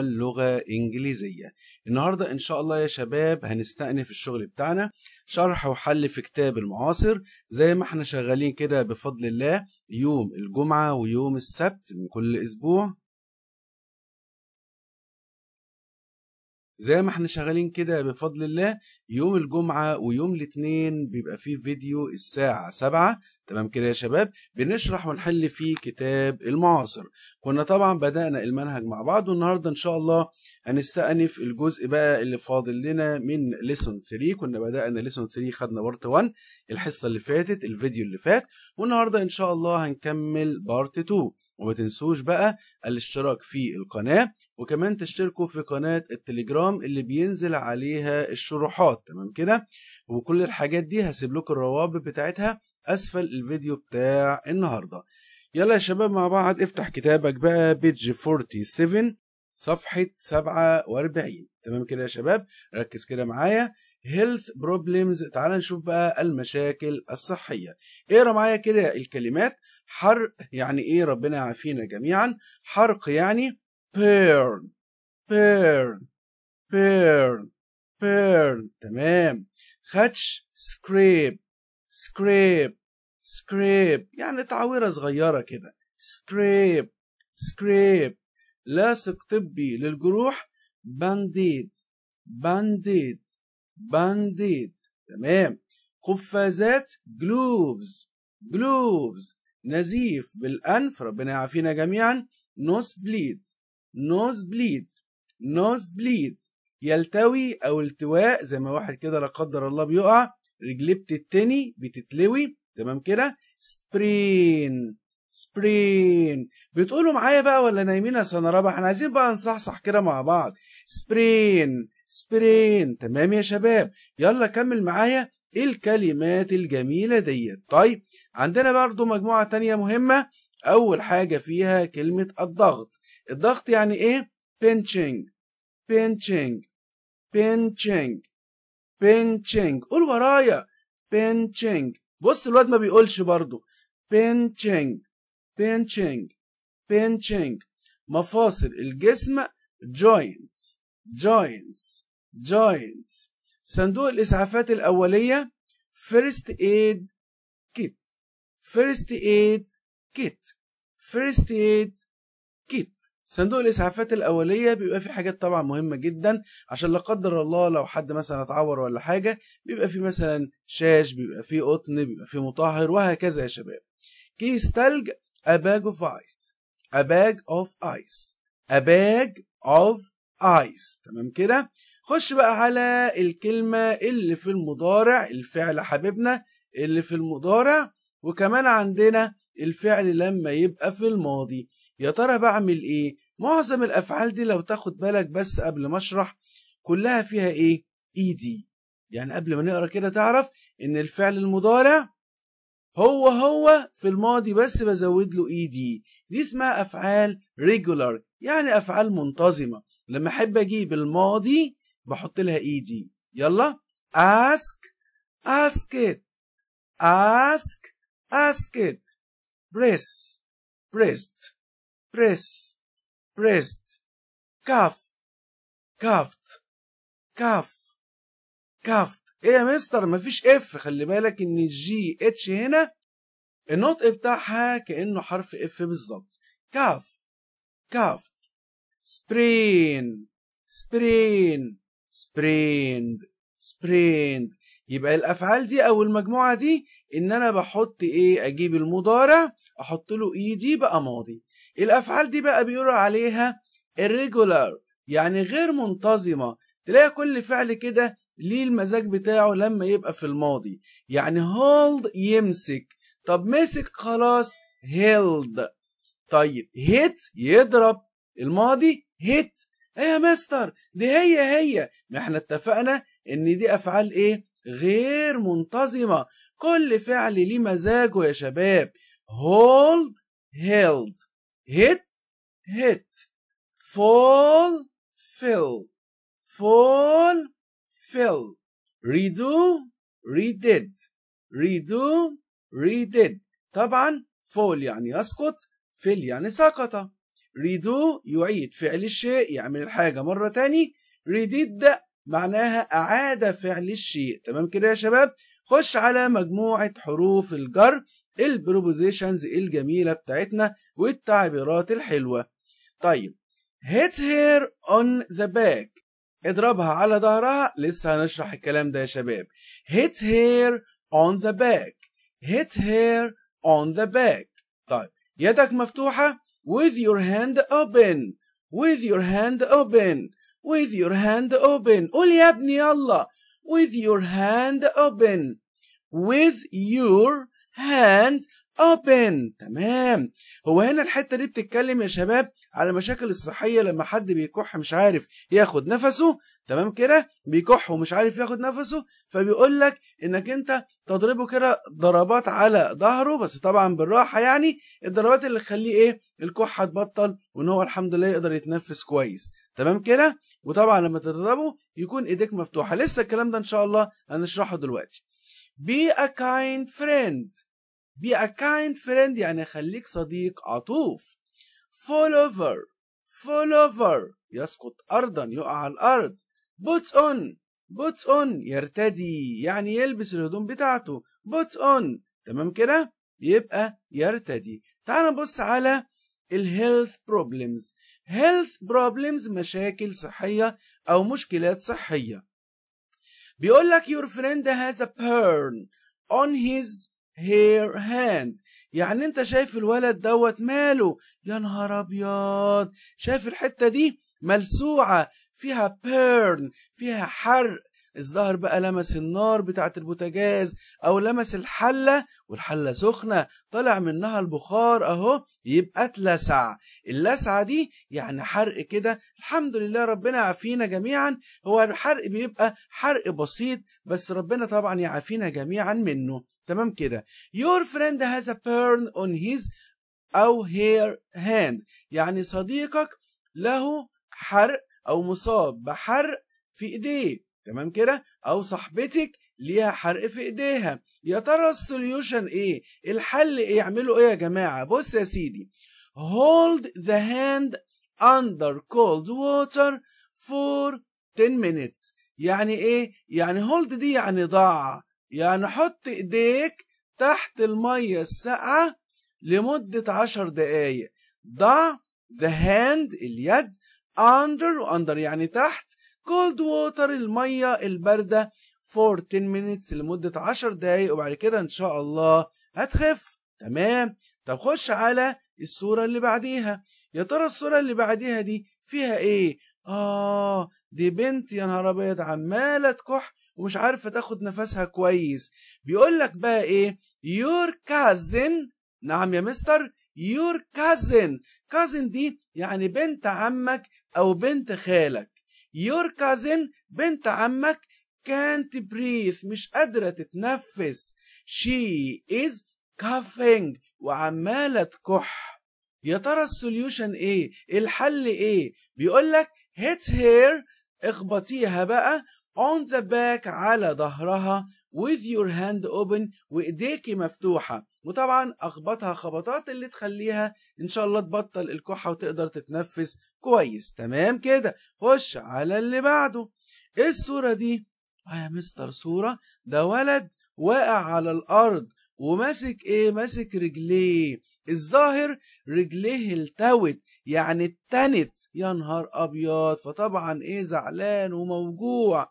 اللغة الإنجليزية النهاردة إن شاء الله يا شباب هنستأنف الشغل بتاعنا شرح وحل في كتاب المعاصر زي ما احنا شغالين كده بفضل الله يوم الجمعة ويوم السبت من كل أسبوع زي ما احنا شغالين كده بفضل الله يوم الجمعة ويوم الاثنين بيبقى فيه فيديو الساعة سبعة تمام كده يا شباب بنشرح ونحل في كتاب المعاصر كنا طبعا بدأنا المنهج مع بعض والنهارده ان شاء الله هنستأنف الجزء بقى اللي فاضل لنا من ليسون 3 كنا بدأنا ليسون 3 خدنا بارت 1 الحصة اللي فاتت الفيديو اللي فات والنهارده ان شاء الله هنكمل بارت 2 وما تنسوش بقى الاشتراك في القناة وكمان تشتركوا في قناة التليجرام اللي بينزل عليها الشروحات تمام كده وكل الحاجات دي هسيب لكم الروابط بتاعتها اسفل الفيديو بتاع النهارده يلا يا شباب مع بعض افتح كتابك بقى بيج 47 صفحة 47 تمام كده يا شباب ركز كده معايا health problems تعال نشوف بقى المشاكل الصحية اقرا معايا كده الكلمات حرق يعني ايه ربنا يعافينا جميعا حرق يعني burn burn burn burn تمام خدش scrape سكريب سكريب يعني تعويرة صغيرة كده سكريب سكريب لاصق طبي للجروح بانديد بانديد بانديد تمام قفازات جلوفز جلوفز نزيف بالانف ربنا يعافينا جميعا نوز بليد نوز بليد نوز بليد يلتوي او التواء زي ما واحد كده لا قدر الله بيقع رجلبت التاني بتتلوي تمام كده سبرين سبرين بتقولوا معايا بقى ولا نايمين يا سنه رابع احنا عايزين بقى نصحصح كده مع بعض سبرين سبرين تمام يا شباب يلا كمل معايا الكلمات الجميلة ديت طيب عندنا برضو مجموعة تانية مهمة أول حاجة فيها كلمة الضغط الضغط يعني إيه pinching pinching pinching بنشنج قول ورايا بنشنج بص الواد ما بيقولش برضو بنشنج بنشنج بنشنج مفاصل الجسم جوينتس جوينتس جوينتس صندوق الإسعافات الأولية فيرست ايد كيت فيرست ايد كيت فيرست ايد كيت صندوق الاسعافات الاوليه بيبقى فيه حاجات طبعا مهمه جدا عشان لا قدر الله لو حد مثلا اتعور ولا حاجه بيبقى فيه مثلا شاش بيبقى فيه قطن بيبقى فيه مطهر وهكذا يا شباب كيس تلج a bag of ice a bag of ice a bag of ice تمام كده خش بقى على الكلمه اللي في المضارع الفعل حبيبنا اللي في المضارع وكمان عندنا الفعل لما يبقى في الماضي يا ترى بعمل ايه معظم الافعال دي لو تاخد بالك بس قبل ما اشرح كلها فيها ايه اي e دي يعني قبل ما نقرا كده تعرف ان الفعل المضارع هو هو في الماضي بس بزود له اي e دي دي اسمها افعال ريجولار يعني افعال منتظمه لما احب اجيب الماضي بحط لها اي e دي يلا ask ask it ask ask it press pressed press pressed كاف كافت كاف كافت ايه يا مستر مفيش اف خلي بالك ان الجي اتش هنا النطق بتاعها كانه حرف اف بالظبط كاف كافت سبرين سبرين سبريند سبريند يبقى الافعال دي او المجموعه دي ان انا بحط ايه اجيب المضارع احط له ايدي e بقى ماضي الافعال دي بقى بيقولوا عليها irregular يعني غير منتظمه تلاقي كل فعل كده ليه المزاج بتاعه لما يبقى في الماضي يعني hold يمسك طب مسك خلاص held طيب hit يضرب الماضي hit ايه يا مستر دي هي هي ما احنا اتفقنا ان دي افعال ايه غير منتظمه كل فعل ليه مزاجه يا شباب hold held hit hit fall fill fall fill redo redid redo redid طبعا fall يعني يسقط fill يعني سقط redo يعيد فعل الشيء يعمل الحاجة مرة تاني redid معناها أعاد فعل الشيء تمام كده يا شباب خش على مجموعة حروف الجر البروبوزيشنز الجميلة بتاعتنا والتعبيرات الحلوة طيب hit her on the back اضربها على ظهرها لسه هنشرح الكلام ده يا شباب hit her on the back hit her on the back طيب يدك مفتوحة with your hand open with your hand open with your hand open قول يا ابني يلا with your hand open with your hands open تمام هو هنا الحته دي بتتكلم يا شباب على المشاكل الصحيه لما حد بيكح مش عارف ياخد نفسه تمام كده بيكح ومش عارف ياخد نفسه فبيقول لك انك انت تضربه كده ضربات على ظهره بس طبعا بالراحه يعني الضربات اللي تخليه ايه الكحه تبطل وان هو الحمد لله يقدر يتنفس كويس تمام كده وطبعا لما تضربه يكون ايديك مفتوحه لسه الكلام ده ان شاء الله هنشرحه دلوقتي be a kind friend be a kind friend يعني خليك صديق عطوف fall over fall over يسقط أرضا يقع على الأرض put on put on يرتدي يعني يلبس الهدوم بتاعته put on تمام كده يبقى يرتدي تعال نبص على الهيلث بروبلمز هيلث بروبلمز مشاكل صحية أو مشكلات صحية بيقول لك your friend has a burn on his hair hand يعني انت شايف الولد دوت ماله يا نهار ابيض شايف الحته دي ملسوعه فيها بيرن فيها حرق الظهر بقى لمس النار بتاعت البوتاجاز او لمس الحلة والحلة سخنة طلع منها البخار اهو يبقى اتلسع اللسعة دي يعني حرق كده الحمد لله ربنا يعافينا جميعا هو الحرق بيبقى حرق بسيط بس ربنا طبعا يعافينا جميعا منه تمام كده your friend has a burn on his أو her hand يعني صديقك له حرق أو مصاب بحرق في إيديه تمام كده او صاحبتك ليها حرق في ايديها يا ترى السوليوشن ايه الحل ايه يعملوا ايه يا جماعه بص يا سيدي hold the hand under cold water for 10 minutes يعني ايه يعني hold دي يعني ضع يعني حط ايديك تحت الميه الساقعه لمده 10 دقائق ضع the hand اليد under واندر يعني تحت كولد ووتر الميه البارده فور 10 minutes لمده 10 دقايق وبعد كده ان شاء الله هتخف تمام طب خش على الصوره اللي بعديها يا ترى الصوره اللي بعديها دي فيها ايه اه دي بنت يا نهار ابيض عماله تكح ومش عارفه تاخد نفسها كويس بيقول لك بقى ايه يور كازن نعم يا مستر يور كازن كازن دي يعني بنت عمك او بنت خالك your cousin بنت عمك can't breathe مش قادرة تتنفس she is coughing وعمالة تكح يا ترى السوليوشن ايه الحل ايه بيقولك hit her اخبطيها بقى on the back على ظهرها with your hand open وايديكي مفتوحه وطبعا اخبطها خبطات اللي تخليها ان شاء الله تبطل الكحه وتقدر تتنفس كويس تمام كده خش على اللي بعده ايه الصورة دي اه يا مستر صورة ده ولد واقع على الارض وماسك ايه ماسك رجليه الظاهر رجليه التوت يعني التنت يا نهار ابيض فطبعا ايه زعلان وموجوع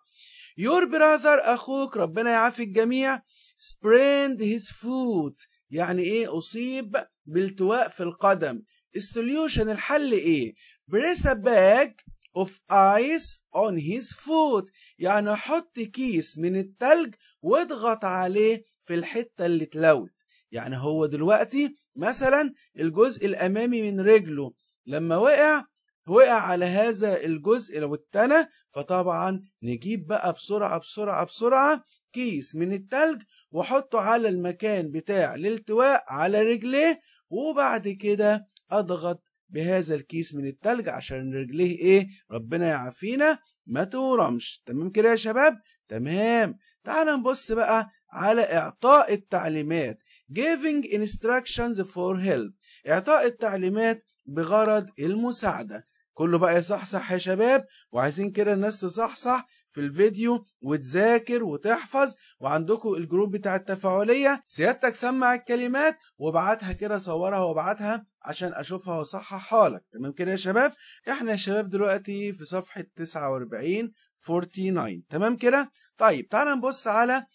يور براذر اخوك ربنا يعافي الجميع سبريند هيز فوت يعني ايه اصيب بالتواء في القدم السوليوشن الحل ايه place a bag of ice on his foot يعني حط كيس من التلج واضغط عليه في الحتة اللي اتلوت يعني هو دلوقتي مثلا الجزء الامامي من رجله لما وقع وقع على هذا الجزء لو اتنى فطبعا نجيب بقى بسرعة بسرعة بسرعة كيس من التلج واحطه على المكان بتاع الالتواء على رجليه وبعد كده اضغط بهذا الكيس من التلج عشان رجليه ايه ربنا يعافينا ما تورمش تمام كده يا شباب تمام تعال نبص بقى على اعطاء التعليمات giving instructions for help اعطاء التعليمات بغرض المساعده كله بقى يصحصح يا شباب وعايزين كده الناس تصحصح في الفيديو وتذاكر وتحفظ وعندكم الجروب بتاع التفاعليه سيادتك سمع الكلمات وابعتها كده صورها وابعتها عشان اشوفها واصححها لك تمام كده يا شباب احنا يا شباب دلوقتي في صفحه 49 49 تمام كده طيب تعالى نبص على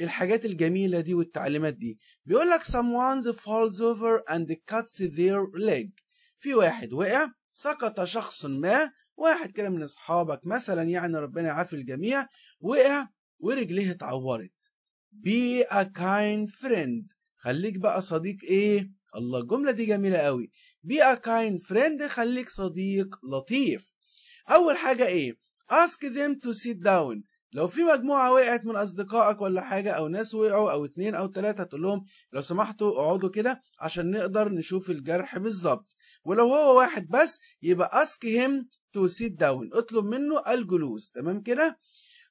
الحاجات الجميلة دي والتعليمات دي بيقول لك someone falls over and cuts their leg في واحد وقع سقط شخص ما واحد كده من اصحابك مثلا يعني ربنا يعافي الجميع وقع ورجليه اتعورت بي ا كايند فريند خليك بقى صديق ايه الله الجمله دي جميله قوي بي ا كايند فريند خليك صديق لطيف اول حاجه ايه ask them to sit down لو في مجموعة وقعت من أصدقائك ولا حاجة أو ناس وقعوا أو اتنين أو تلاتة تقول لهم لو سمحتوا اقعدوا كده عشان نقدر نشوف الجرح بالظبط ولو هو واحد بس يبقى ask him to sit down اطلب منه الجلوس تمام كده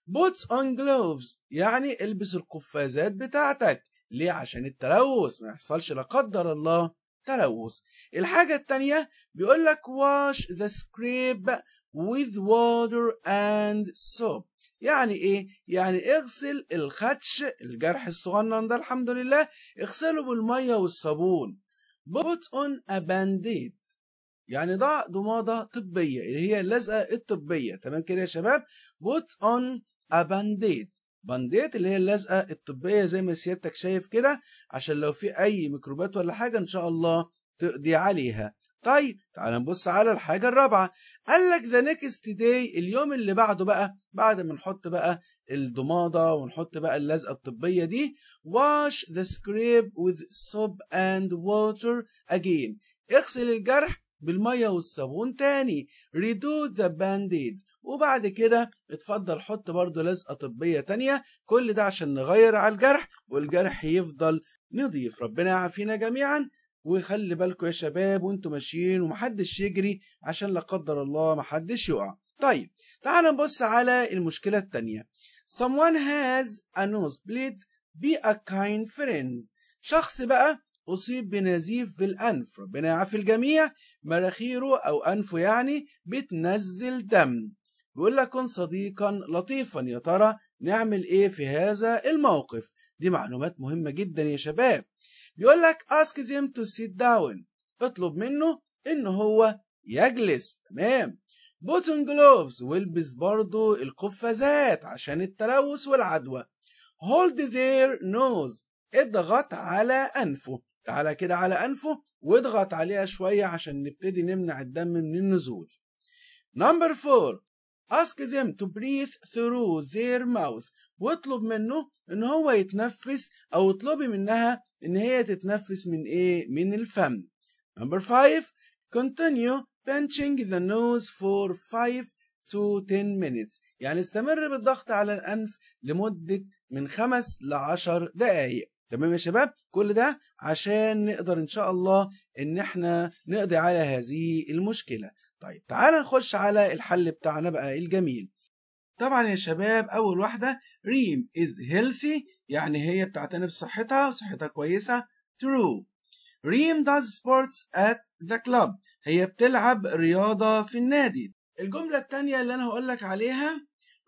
put on gloves يعني البس القفازات بتاعتك ليه عشان التلوث ما يحصلش لا قدر الله تلوث الحاجة التانية بيقول لك wash the scrape with water and soap يعني ايه يعني اغسل الخدش الجرح الصغنن ده الحمد لله اغسله بالميه والصابون put on a band-aid يعني ضع ضمادة طبية اللي هي اللزقة الطبية تمام كده يا شباب put on a bandaid بانديت اللي هي اللزقه الطبيه زي ما سيادتك شايف كده عشان لو في اي ميكروبات ولا حاجه ان شاء الله تقضي عليها طيب تعال نبص على الحاجه الرابعه قال لك ذا نيكست داي اليوم اللي بعده بقى بعد ما نحط بقى الضماده ونحط بقى اللزقه الطبيه دي wash the scrape with soap and water again اغسل الجرح بالميه والصابون تاني ريدو ذا بانديد وبعد كده اتفضل حط برضو لزقه طبيه تانيه كل ده عشان نغير على الجرح والجرح يفضل نضيف ربنا يعافينا جميعا وخلي بالكم يا شباب وانتم ماشيين ومحدش يجري عشان لا قدر الله محدش يقع طيب تعالوا نبص على المشكله التانيه someone has a nosebleed be a kind friend شخص بقى أصيب بنزيف في الأنف ربنا يعافي الجميع مراخيره أو أنفه يعني بتنزل دم بيقول لك كن صديقا لطيفا يا ترى نعمل إيه في هذا الموقف دي معلومات مهمة جدا يا شباب بيقول لك ask them to sit down اطلب منه إن هو يجلس تمام بوتن جلوفز والبس برضو القفازات عشان التلوث والعدوى hold their nose اضغط على أنفه تعالى كده على أنفه واضغط عليها شوية عشان نبتدي نمنع الدم من النزول نمبر 4 ask them to breathe through their mouth واطلب منه ان هو يتنفس او اطلبي منها ان هي تتنفس من ايه من الفم number 5 continue pinching the nose for 5 to 10 minutes يعني استمر بالضغط على الانف لمده من 5 ل 10 دقائق تمام يا شباب كل ده عشان نقدر ان شاء الله ان احنا نقضي على هذه المشكله طيب تعالى نخش على الحل بتاعنا بقى الجميل طبعا يا شباب اول واحده ريم از هيلثي يعني هي بتعتني بصحتها وصحتها كويسه true ريم does sports at the club هي بتلعب رياضه في النادي الجمله الثانيه اللي انا هقول لك عليها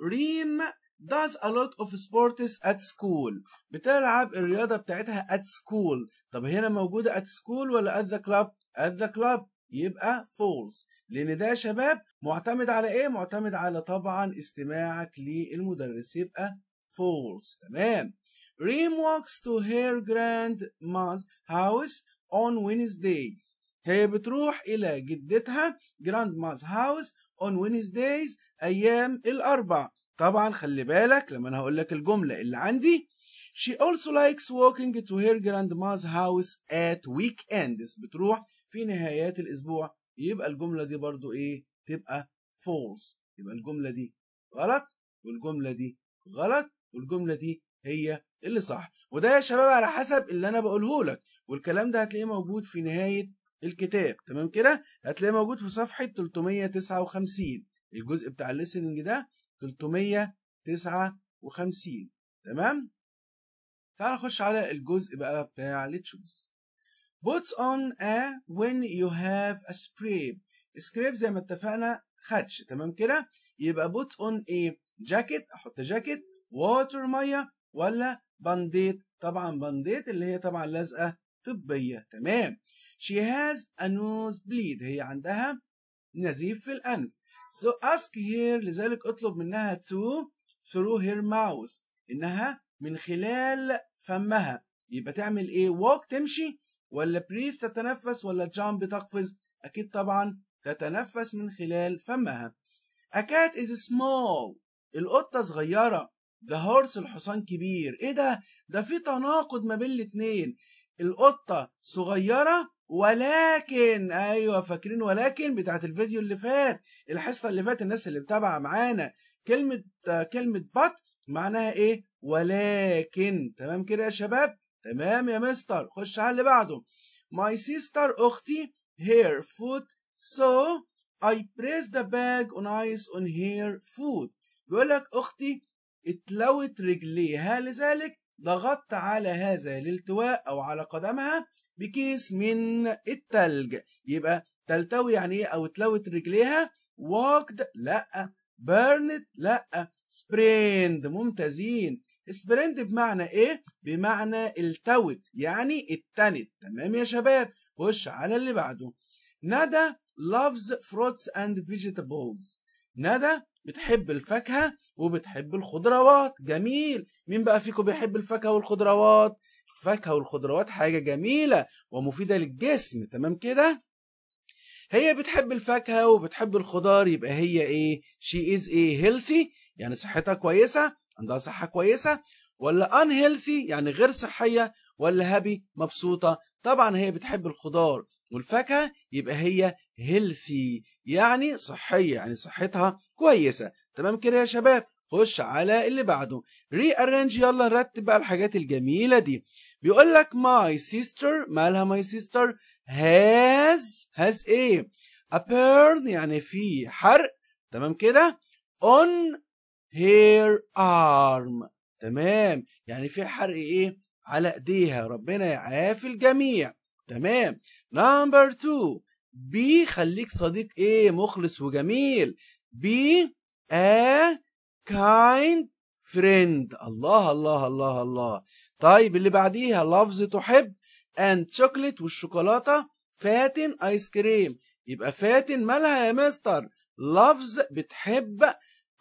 ريم does a lot of sports at school بتلعب الرياضة بتاعتها at school طب هنا موجودة at school ولا at the club at the club يبقى false لأن ده يا شباب معتمد على إيه؟ معتمد على طبعا استماعك للمدرس يبقى false تمام ريم walks to her grandma's house on Wednesdays هي بتروح إلى جدتها grandma's house on Wednesdays أيام الأربع طبعا خلي بالك لما انا هقول لك الجمله اللي عندي she also likes walking to her grandma's house at weekends بتروح في نهايات الاسبوع يبقى الجمله دي برضو ايه تبقى false يبقى الجمله دي غلط والجمله دي غلط والجمله دي هي اللي صح وده يا شباب على حسب اللي انا بقوله لك والكلام ده هتلاقيه موجود في نهايه الكتاب تمام كده هتلاقيه موجود في صفحه 359 الجزء بتاع الليسننج ده 359 تمام تعال نخش على الجزء بقى بتاع let's puts on a when you have a scrape scrape زي ما اتفقنا خدش تمام كده يبقى puts on ايه جاكيت احط جاكيت واتر ميه ولا بانديت طبعا بانديت اللي هي طبعا لازقه طبيه تمام she has a nose bleed هي عندها نزيف في الانف So ask here لذلك اطلب منها to through her mouth انها من خلال فمها يبقى تعمل ايه walk تمشي ولا breathe تتنفس ولا jump تقفز اكيد طبعا تتنفس من خلال فمها a cat is small القطة صغيرة the horse الحصان كبير ايه ده ده في تناقض ما بين الاتنين القطة صغيرة ولكن ايوه فاكرين ولكن بتاعت الفيديو اللي فات الحصه اللي فات الناس اللي متابعه معانا كلمه كلمه بط معناها ايه ولكن تمام كده يا شباب تمام يا مستر خش على اللي بعده my sister اختي her foot so I بريس the bag on ice on her foot بيقول لك اختي اتلوت رجليها لذلك ضغطت على هذا الالتواء او على قدمها بكيس من التلج يبقى تلتوي يعني ايه او تلوت رجليها walked لا burned لا sprained ممتازين sprained بمعنى ايه بمعنى التوت يعني التنت تمام يا شباب خش على اللي بعده ندى loves fruits and vegetables ندى بتحب الفاكهة وبتحب الخضروات جميل مين بقى فيكم بيحب الفاكهة والخضروات الفاكهة والخضروات حاجة جميلة ومفيدة للجسم تمام كده هي بتحب الفاكهة وبتحب الخضار يبقى هي ايه شي از ايه هيلثي يعني صحتها كويسة عندها صحة كويسة ولا ان هيلثي يعني غير صحية ولا هابي مبسوطة طبعا هي بتحب الخضار والفاكهة يبقى هي هيلثي يعني صحية يعني صحتها كويسة تمام كده يا شباب خش على اللي بعده ري ارينج يلا نرتب بقى الحاجات الجميلة دي بيقول لك my sister مالها my sister has has ايه a burn يعني في حرق تمام كده on her arm تمام يعني في حرق ايه على ايديها ربنا يعافي الجميع تمام نمبر 2 بي خليك صديق ايه مخلص وجميل بي a kind friend الله الله الله الله طيب اللي بعديها لفظ تحب اند شوكليت والشوكولاته فاتن ايس كريم يبقى فاتن مالها يا مستر لفظ بتحب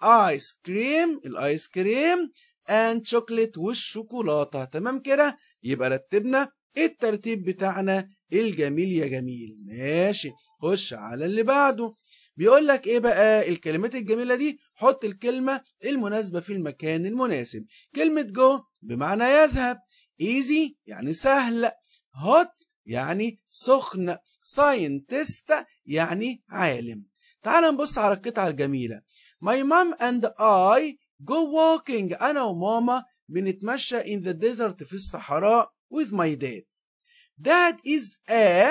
ايس كريم الايس كريم اند شوكليت والشوكولاته تمام كده يبقى رتبنا الترتيب بتاعنا الجميل يا جميل ماشي خش على اللي بعده بيقول لك ايه بقى الكلمات الجميله دي حط الكلمة المناسبة في المكان المناسب كلمة جو بمعنى يذهب ايزي يعني سهل هوت يعني سخن ساينتست يعني عالم تعال نبص على القطعة الجميلة My mom and I go walking أنا وماما بنتمشى in the desert في الصحراء with my dad Dad is a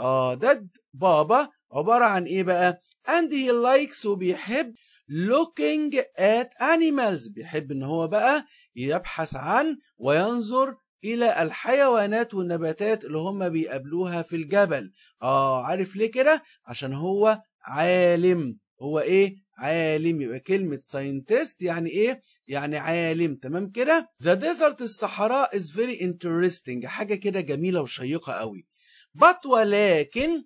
آه dad بابا عبارة عن إيه بقى and he likes وبيحب looking at animals بيحب ان هو بقى يبحث عن وينظر الى الحيوانات والنباتات اللي هم بيقابلوها في الجبل اه عارف ليه كده عشان هو عالم هو ايه عالم يبقى كلمة scientist يعني ايه؟ يعني عالم تمام كده؟ The desert الصحراء is very interesting حاجة كده جميلة وشيقة قوي. But ولكن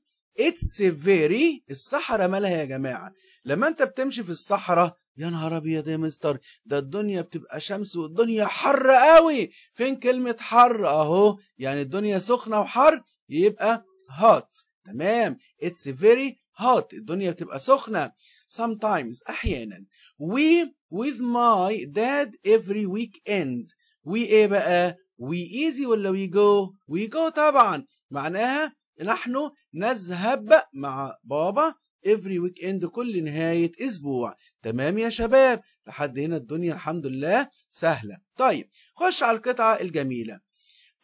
it's very الصحراء مالها يا جماعة؟ لما انت بتمشي في الصحراء يا نهار ابيض يا مستر ده الدنيا بتبقى شمس والدنيا حر قوي فين كلمه حر اهو يعني الدنيا سخنه وحر يبقى هوت تمام اتس فيري هوت الدنيا بتبقى سخنه sometimes احيانا we with my dad every weekend we ايه بقى we easy ولا we go we go طبعا معناها نحن نذهب مع بابا every weekend كل نهاية اسبوع تمام يا شباب لحد هنا الدنيا الحمد لله سهلة طيب خش على القطعة الجميلة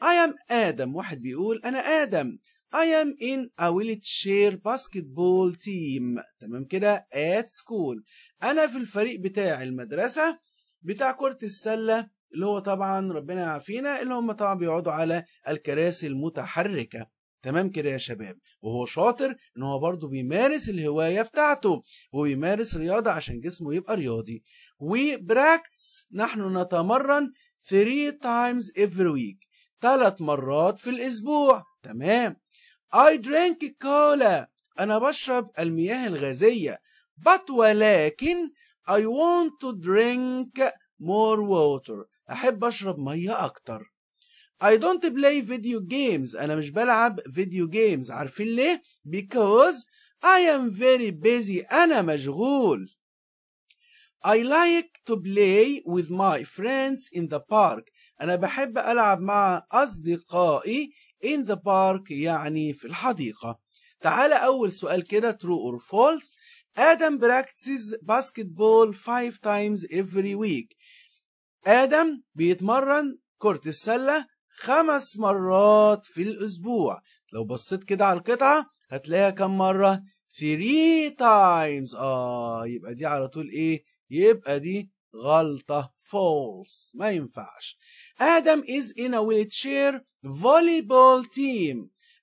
I am آدم واحد بيقول أنا آدم I am in a wheelchair basketball team تمام كده at school أنا في الفريق بتاع المدرسة بتاع كرة السلة اللي هو طبعا ربنا يعافينا اللي هم طبعا بيقعدوا على الكراسي المتحركة تمام كده يا شباب وهو شاطر ان هو برضه بيمارس الهوايه بتاعته وبيمارس رياضه عشان جسمه يبقى رياضي وبراكتس نحن نتمرن 3 تايمز افري ويك ثلاث مرات في الاسبوع تمام اي درينك كولا انا بشرب المياه الغازيه بات ولكن اي وونت تو درينك مور ووتر احب اشرب ميه اكتر I don't play video games أنا مش بلعب فيديو جيمز عارفين ليه؟ because I am very busy أنا مشغول I like to play with my friends in the park أنا بحب ألعب مع أصدقائي in the park يعني في الحديقة تعال أول سؤال كده true or false آدم practices basketball five times every week آدم بيتمرن كرة السلة خمس مرات في الأسبوع لو بصيت كده على القطعة هتلاقيها كم مرة 3 times آه يبقى دي على طول إيه يبقى دي غلطة false ما ينفعش آدم is in a wheelchair volleyball team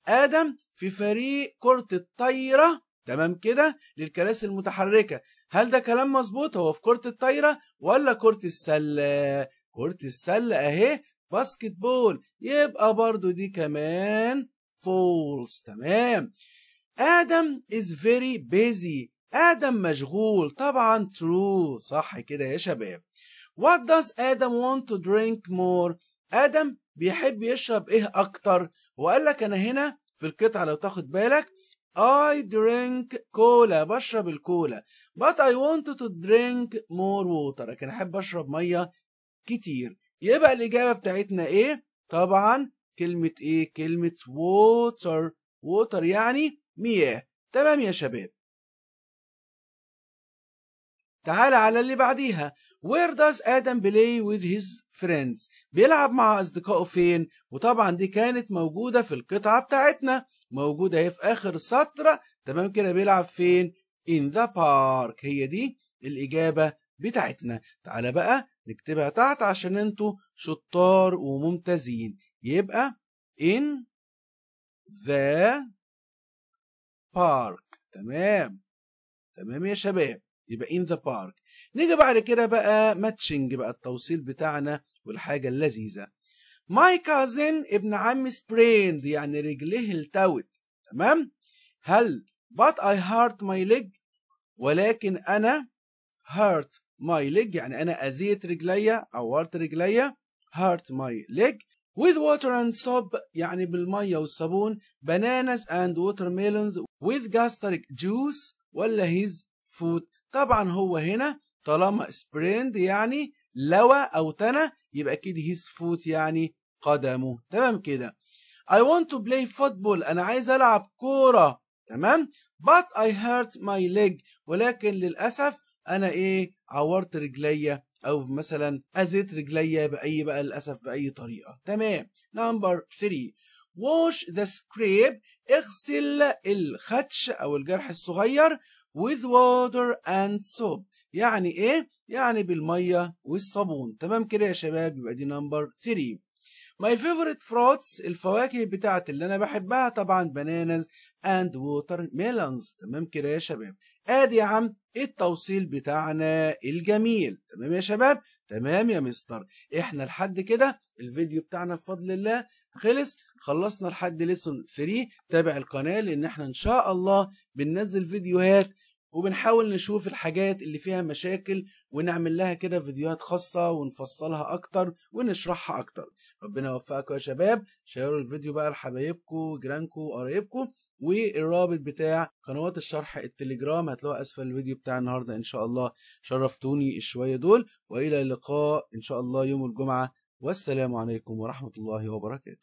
آدم في فريق كرة الطايرة تمام كده للكراسي المتحركة هل ده كلام مظبوط هو في كرة الطايرة ولا كرة السلة كرة السلة أهي باسكت بول يبقى برضو دي كمان فولس تمام آدم از فيري بيزي آدم مشغول طبعا ترو صح كده يا شباب وات داز ادم وان تو درينك مور آدم بيحب يشرب إيه أكتر وقال لك أنا هنا في القطعة لو تاخد بالك I drink cola بشرب الكولا but I want to drink more water لكن أحب أشرب مية كتير يبقى الإجابة بتاعتنا إيه؟ طبعا كلمة إيه؟ كلمة water water يعني مياه تمام يا شباب تعال على اللي بعديها Where does Adam play with his friends؟ بيلعب مع أصدقائه فين؟ وطبعا دي كانت موجودة في القطعة بتاعتنا موجودة اهي في آخر سطر تمام كده بيلعب فين؟ In the park هي دي الإجابة بتاعتنا تعالى بقى نكتبها تحت عشان انتوا شطار وممتازين يبقى in the park تمام تمام يا شباب يبقى in the park نيجي بعد كده بقى ماتشنج بقى التوصيل بتاعنا والحاجة اللذيذة ماي كازن ابن عمي sprained يعني رجليه التوت تمام هل but I hurt my leg ولكن أنا hurt my leg يعني انا اذيت رجليا عورت رجليا hurt my leg with water and soap يعني بالميه والصابون bananas and watermelons with gastric juice ولا his food طبعا هو هنا طالما sprained يعني لوى او تنى يبقى اكيد his foot يعني قدمه تمام كده I want to play football انا عايز العب كوره تمام but I hurt my leg ولكن للاسف انا ايه عورت رجليا او مثلا اذيت رجليا باي بقى للاسف باي طريقه تمام نمبر 3 wash the scrape اغسل الخدش او الجرح الصغير with water and soap يعني ايه يعني بالميه والصابون تمام كده يا شباب يبقى دي نمبر 3 My favorite fruits الفواكه بتاعت اللي انا بحبها طبعا بانانز اند ووتر ميلونز تمام كده يا شباب ادي يا عم إيه التوصيل بتاعنا الجميل تمام يا شباب تمام يا مستر احنا لحد كده الفيديو بتاعنا بفضل الله خلص خلصنا لحد ليسون 3 تابع القناه لان احنا ان شاء الله بننزل فيديوهات وبنحاول نشوف الحاجات اللي فيها مشاكل ونعمل لها كده فيديوهات خاصة ونفصلها أكتر ونشرحها أكتر ربنا يوفقكم يا شباب شيروا الفيديو بقى لحبايبكم جيرانكم وقرايبكم والرابط بتاع قنوات الشرح التليجرام هتلاقوها اسفل الفيديو بتاع النهارده ان شاء الله شرفتوني الشويه دول والى اللقاء ان شاء الله يوم الجمعه والسلام عليكم ورحمه الله وبركاته